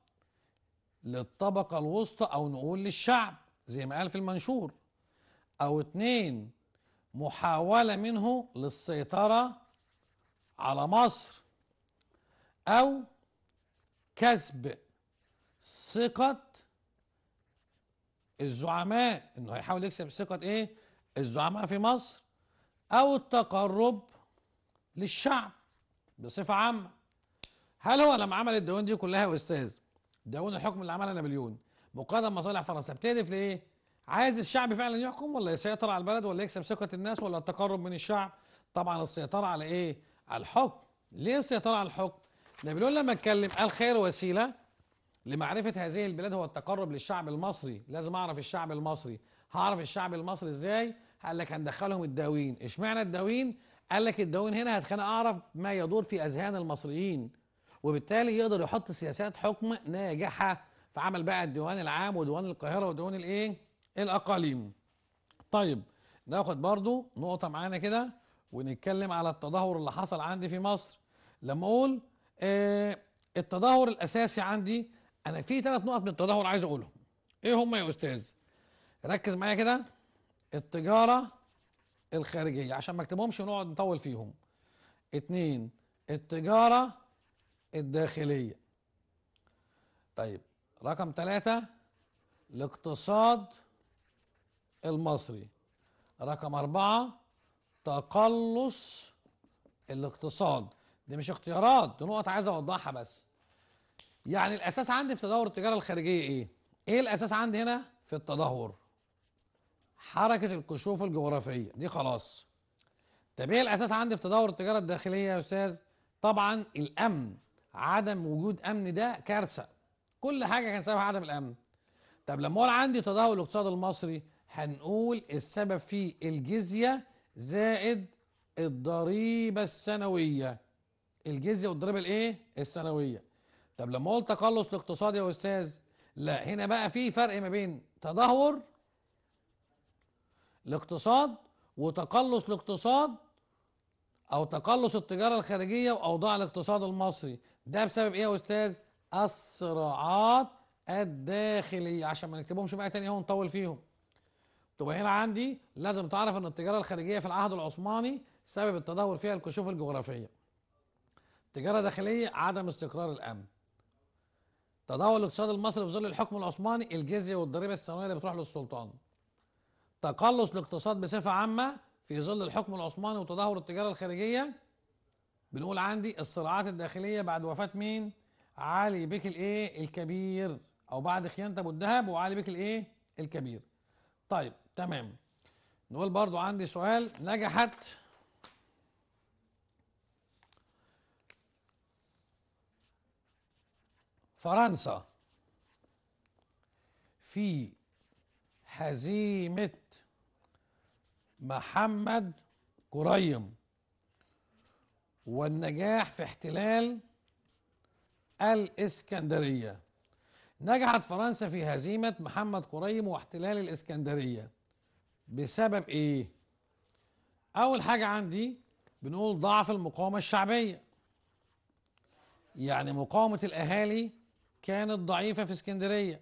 للطبقة الوسطى او نقول للشعب زي ما قال في المنشور او اتنين محاولة منه للسيطرة على مصر او كسب ثقة الزعماء انه هيحاول يكسب ثقة ايه الزعماء في مصر او التقرب للشعب بصفة عامة هل هو لما عمل الدواوين دي كلها يا استاذ دواوين الحكم اللي عملها نابليون مقدم مصالح فرنسا بتهدف لايه عايز الشعب فعلا يحكم ولا يسيطر على البلد ولا يكسب ثقة الناس ولا التقرب من الشعب طبعا السيطرة على ايه على الحكم ليه السيطرة على الحكم نابليون لما اتكلم قال خير وسيله لمعرفه هذه البلاد هو التقرب للشعب المصري لازم اعرف الشعب المصري هعرف الشعب المصري ازاي قال لك هندخلهم الدواوين اشمعنى الدواوين قال لك الدواوين هنا هتخليني اعرف ما يدور في اذهان المصريين وبالتالي يقدر يحط سياسات حكم ناجحه فعمل بقى الديوان العام وديوان القاهره وديوان الايه الاقاليم طيب ناخد برضو نقطه معانا كده ونتكلم على التدهور اللي حصل عندي في مصر لما اقول آه، التدهور الاساسي عندي انا في ثلاث نقط من التدهور عايز اقولهم ايه هم يا استاذ ركز معايا كده التجاره الخارجيه عشان ما اكتبهمش ونقعد نطول فيهم اتنين التجاره الداخليه طيب رقم ثلاثة الاقتصاد المصري رقم أربعة تقلص الاقتصاد دي مش اختيارات دي نقط عايز اوضحها بس يعني الاساس عندي في تدهور التجاره الخارجيه ايه ايه الاساس عندي هنا في التدهور حركه الكشوف الجغرافيه دي خلاص طب ايه الاساس عندي في تدهور التجاره الداخليه يا استاذ طبعا الامن عدم وجود امن ده كارثه كل حاجه كان سببها عدم الامن طب لما اقول عندي تدهور الاقتصاد المصري هنقول السبب فيه الجزيه زائد الضريبه السنويه الجزيه والضريبه الايه السنويه طب لما قلت تقلص الاقتصادي يا استاذ لا هنا بقى في فرق ما بين تدهور الاقتصاد وتقلص الاقتصاد او تقلص التجاره الخارجيه واوضاع الاقتصاد المصري ده بسبب ايه يا استاذ الصراعات الداخليه عشان ما نكتبهمش بقى تاني اهو نطول فيهم تبقى هنا عندي لازم تعرف ان التجاره الخارجيه في العهد العثماني سبب التدهور فيها الكشوف الجغرافيه تجارة داخلية عدم استقرار الأمن تدهور الاقتصاد المصري في ظل الحكم العثماني الجزية والضريبة السنوية اللي بتروح للسلطان تقلص الاقتصاد بصفة عامة في ظل الحكم العثماني وتدهور التجارة الخارجية بنقول عندي الصراعات الداخلية بعد وفاة مين؟ علي بيك الايه؟ الكبير أو بعد خيانة أبو الدهب وعلي بيك الايه؟ الكبير طيب تمام نقول برضو عندي سؤال نجحت فرنسا في هزيمة محمد كريم والنجاح في احتلال الإسكندرية نجحت فرنسا في هزيمة محمد كريم واحتلال الإسكندرية بسبب إيه؟ أول حاجة عندي بنقول ضعف المقاومة الشعبية يعني مقاومة الأهالي كانت ضعيفة في اسكندرية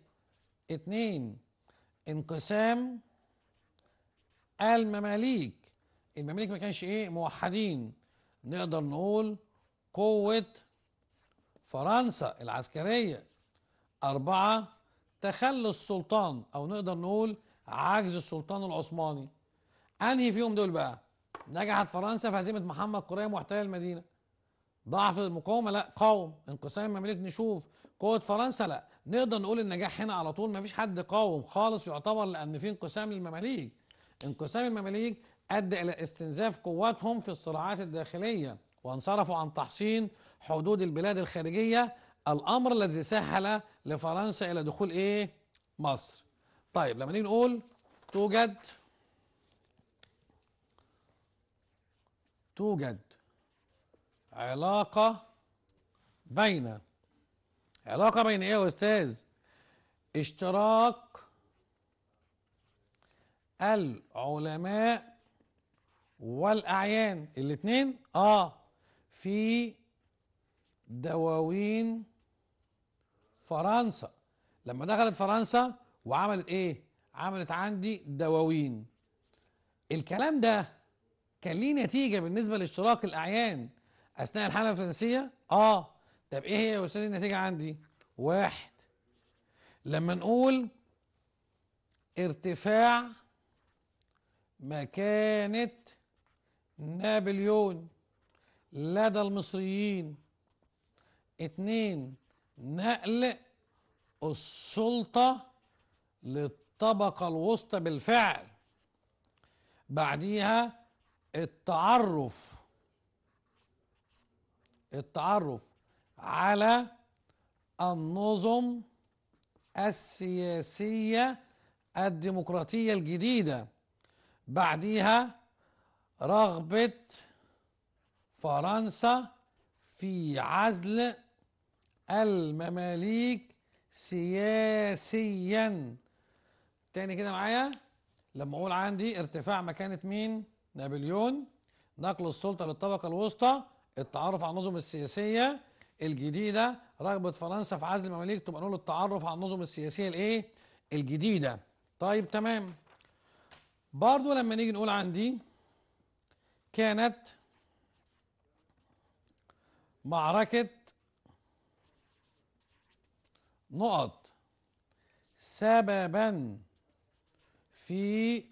اتنين انقسام المماليك المماليك ما كانش ايه موحدين نقدر نقول قوة فرنسا العسكرية أربعة تخلي السلطان أو نقدر نقول عجز السلطان العثماني أنهي فيهم دول بقى نجحت فرنسا في هزيمة محمد قرية محتل المدينة ضعف المقاومه لا قاوم انقسام المماليك نشوف قوه فرنسا لا نقدر نقول النجاح هنا على طول ما فيش حد قاوم خالص يعتبر لان في انقسام للمماليك انقسام المماليك ادى الى استنزاف قواتهم في الصراعات الداخليه وانصرفوا عن تحصين حدود البلاد الخارجيه الامر الذي سهل لفرنسا الى دخول ايه مصر طيب لما نيجي نقول توجد توجد علاقة بين علاقة بين ايه يا استاذ اشتراك العلماء والاعيان الاثنين اه في دواوين فرنسا لما دخلت فرنسا وعملت ايه عملت عندي دواوين الكلام ده كان ليه نتيجه بالنسبه لاشتراك الاعيان اثناء الحاله الفرنسيه اه طب ايه هي يا استاذ النتيجه عندي واحد لما نقول ارتفاع مكانه نابليون لدى المصريين اتنين نقل السلطة للطبقة الوسطى بالفعل بعديها التعرف التعرف على النظم السياسية الديمقراطية الجديدة بعدها رغبة فرنسا في عزل المماليك سياسيا تاني كده معايا لما اقول عندي ارتفاع مكانة مين نابليون نقل السلطة للطبقة الوسطى التعرف على النظم السياسية الجديدة رغبة فرنسا في عزل المماليك تبقى نقول التعرف على النظم السياسية الايه الجديدة طيب تمام برضو لما نيجي نقول عندي كانت معركة نقط سببا في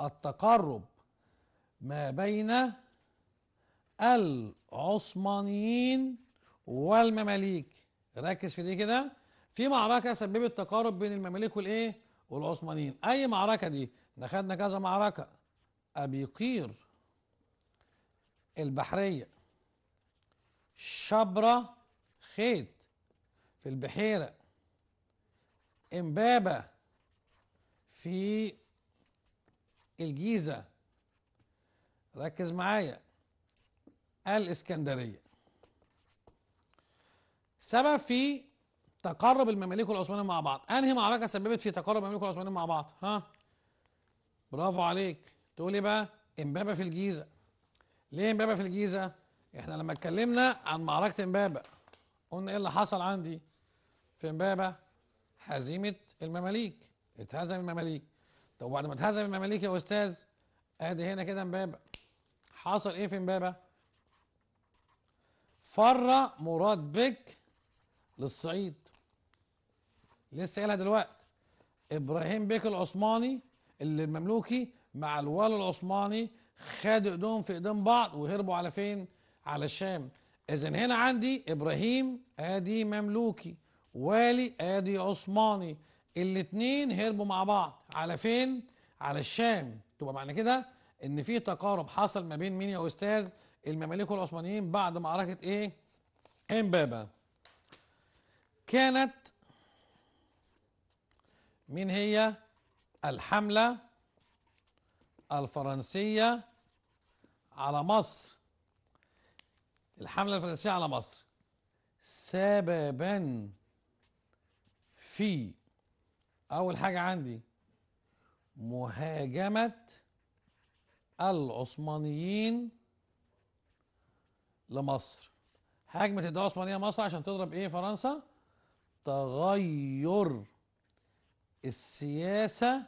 التقرب ما بين العثمانيين والمماليك ركز في دي كده في معركه سببت تقارب بين المماليك والايه والعثمانيين اي معركه دي احنا خدنا كذا معركه ابي قير البحريه شبرا خيط في البحيره امبابه في الجيزه ركز معايا الإسكندرية سبب في تقرب المماليك والعثمانية مع بعض أنهي معركة سببت في تقرب المماليك والعثمانية مع بعض ها برافو عليك تقول ايه بقى امبابة في الجيزة ليه امبابة في الجيزة احنا لما اتكلمنا عن معركة امبابة قلنا ايه اللي حصل عندي في امبابة هزيمة المماليك اتهزم المماليك طب بعد ما اتهزم المماليك يا استاذ ادي هنا كده امبابة حصل ايه في امبابة فر مراد بك للصعيد لسه قايلها دلوقتي ابراهيم بك العثماني اللي المملوكي مع الوالي العثماني خدوا ايدهم في ايدين بعض وهربوا على فين؟ على الشام اذا هنا عندي ابراهيم ادي مملوكي والي ادي عثماني الاثنين هربوا مع بعض على فين؟ على الشام تبقى معنى كده ان في تقارب حصل ما بين مين يا استاذ؟ المماليك والعثمانيين بعد معركة ايه امبابة كانت من هي الحملة الفرنسية على مصر الحملة الفرنسية على مصر سببا في أول حاجة عندي مهاجمة العثمانيين لمصر هاجمت الدوله العثمانيه مصر عشان تضرب ايه فرنسا تغير السياسه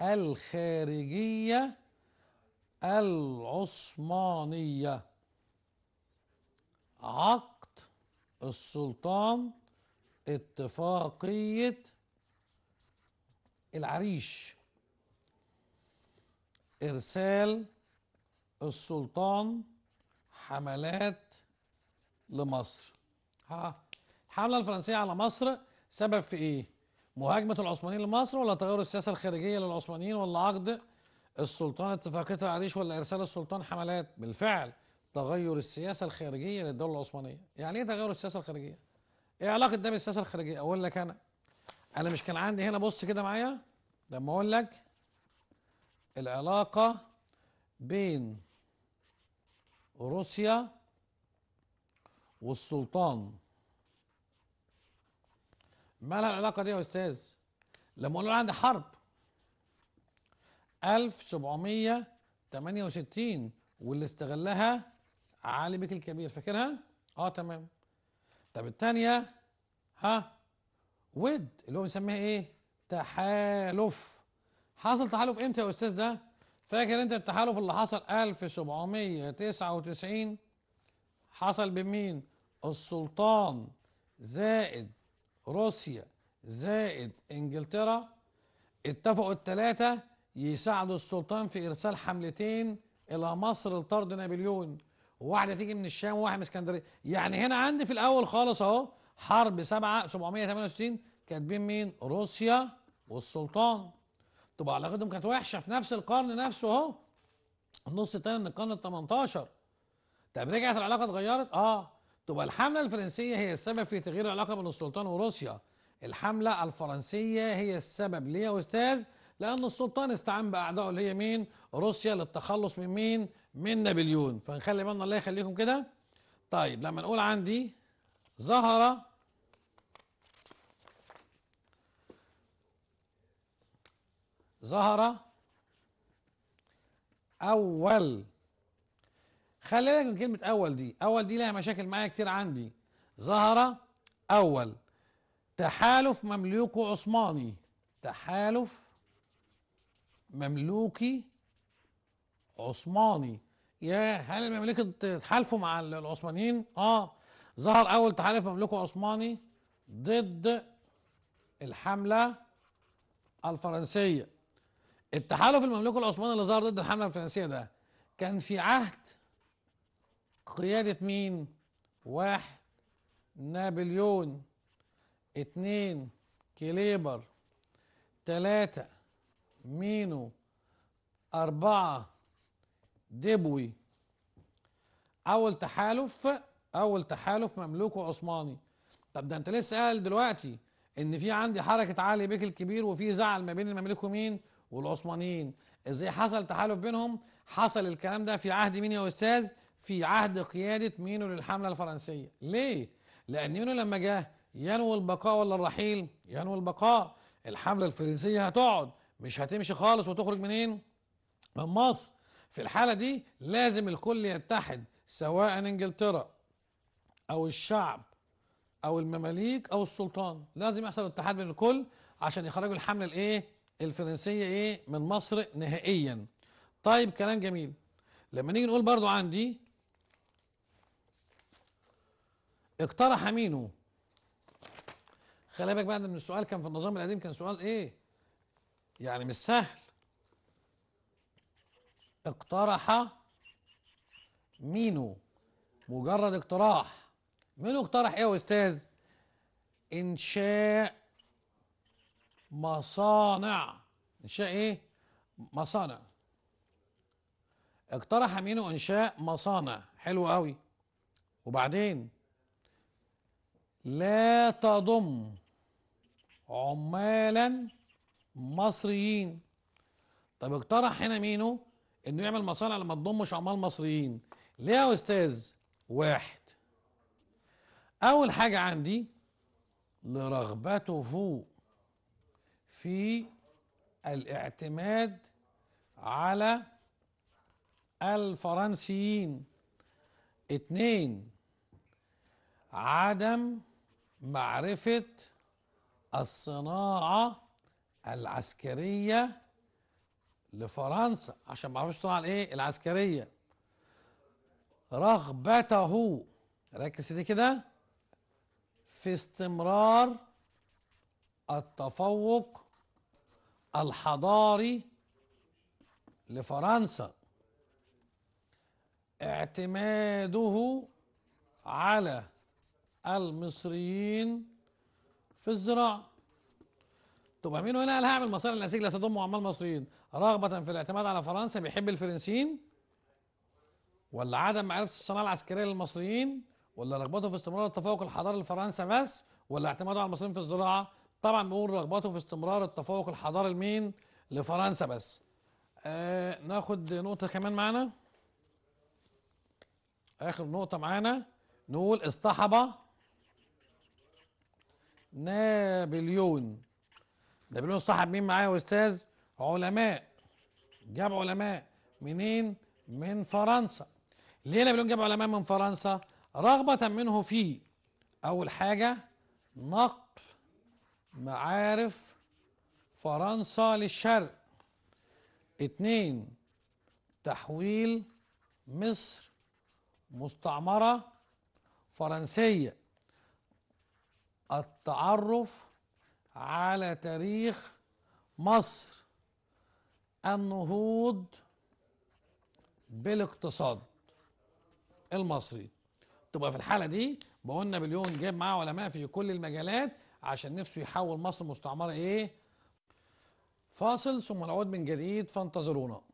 الخارجيه العثمانيه عقد السلطان اتفاقيه العريش ارسال السلطان حملات لمصر ها الحملة الفرنسية على مصر سبب في ايه مهاجمة العثمانيين لمصر ولا تغير السياسة الخارجية للعثمانيين ولا عقد السلطان اتفاقية العريش ولا ارسال السلطان حملات بالفعل تغير السياسة الخارجية للدولة العثمانية يعني ايه تغير السياسة الخارجية ايه علاقة ده بالسياسة الخارجية اقول لك انا انا مش كان عندي هنا بص كده معايا لما اقول لك العلاقة بين روسيا والسلطان ما لها العلاقة دي يا أستاذ لما قالوا عندي حرب 1768 واللي استغلها علي بك الكبير فاكرها؟ اه تمام طب الثانية ها ود اللي هو بنسميها ايه؟ تحالف حصل تحالف امتى يا استاذ ده؟ فاكر انت التحالف اللي حصل 1799 حصل بمين؟ السلطان زائد روسيا زائد انجلترا اتفقوا الثلاثه يساعدوا السلطان في ارسال حملتين الى مصر لطرد نابليون واحده تيجي من الشام وواحده من اسكندريه يعني هنا عندي في الاول خالص اهو حرب 7 768 كاتبين مين روسيا والسلطان تبقى علاقتهم كانت وحشه في نفس القرن نفسه اهو النص الثاني من القرن ال 18 طب رجعت العلاقه اتغيرت؟ اه تبقى الحمله الفرنسيه هي السبب في تغيير العلاقه بين السلطان وروسيا الحمله الفرنسيه هي السبب ليه يا استاذ؟ لان السلطان استعان باعدائه اللي هي مين؟ روسيا للتخلص من مين؟ من نابليون فنخلي بالنا الله يخليكم كده طيب لما نقول عندي ظهر ظهر أول خلي بالك من كلمة أول دي أول دي لها مشاكل معايا كتير عندي ظهر أول تحالف مملوكي عثماني تحالف مملوكي عثماني يا هل المملكة تحالفوا مع العثمانيين؟ اه ظهر أول تحالف مملوكي عثماني ضد الحملة الفرنسية التحالف المملوكي العثماني اللي ظهر ضد الحمله الفرنسيه ده كان في عهد قياده مين؟ واحد نابليون اتنين كليبر تلاتة مينو أربعة دبوي أول تحالف أول تحالف مملوك عثماني طب ده أنت لسه قال دلوقتي إن في عندي حركة علي بيك الكبير وفي زعل ما بين المماليك ومين؟ والعثمانيين ازاي حصل تحالف بينهم حصل الكلام ده في عهد مين يا استاذ في عهد قياده مينو للحمله الفرنسيه ليه لان مينو لما جه ينوي البقاء ولا الرحيل ينوي البقاء الحمله الفرنسيه هتقعد مش هتمشي خالص وتخرج منين من مصر في الحاله دي لازم الكل يتحد سواء انجلترا او الشعب او المماليك او السلطان لازم يحصل اتحاد بين الكل عشان يخرجوا الحمله الايه الفرنسيه ايه من مصر نهائيا طيب كلام جميل لما نيجي نقول برضو عندي اقترح مينو خلي بالك بقى من السؤال كان في النظام القديم كان سؤال ايه يعني مش سهل اقترح مينو مجرد اقتراح مينو اقترح ايه يا استاذ انشاء مصانع انشاء ايه مصانع اقترح مينو انشاء مصانع حلو قوي وبعدين لا تضم عمالا مصريين طب اقترح هنا مينو انه يعمل مصانع لما تضمش عمال مصريين ليه يا استاذ واحد اول حاجه عندي لرغبته في الاعتماد على الفرنسيين اتنين عدم معرفة الصناعة العسكرية لفرنسا عشان ما الصناعة الايه العسكرية رغبته ركز دي كده في استمرار التفوق الحضاري لفرنسا اعتماده على المصريين في الزراعة تبقى مين هنا قال هعمل مصانع النسيج لا تضم عمال مصريين رغبة في الاعتماد على فرنسا بيحب الفرنسيين ولا عدم معرفة الصناعة العسكرية للمصريين ولا رغبته في استمرار التفوق الحضاري لفرنسا بس ولا اعتماده على المصريين في الزراعة طبعا بيقول رغبته في استمرار التفوق الحضاري لمين لفرنسا بس آه ناخد نقطه كمان معانا اخر نقطه معانا نقول اصطحب نابليون نابليون اصطحب مين معايا يا استاذ علماء جاب علماء منين من فرنسا ليه نابليون جاب علماء من فرنسا رغبه منه في اول حاجه نقد معارف فرنسا للشرق اتنين تحويل مصر مستعمرة فرنسية التعرف على تاريخ مصر النهوض بالاقتصاد المصري تبقى في الحالة دي بقول نابليون جاب معاه علماء في كل المجالات عشان نفسه يحول مصر مستعمره ايه فاصل ثم نعود من جديد فانتظرونا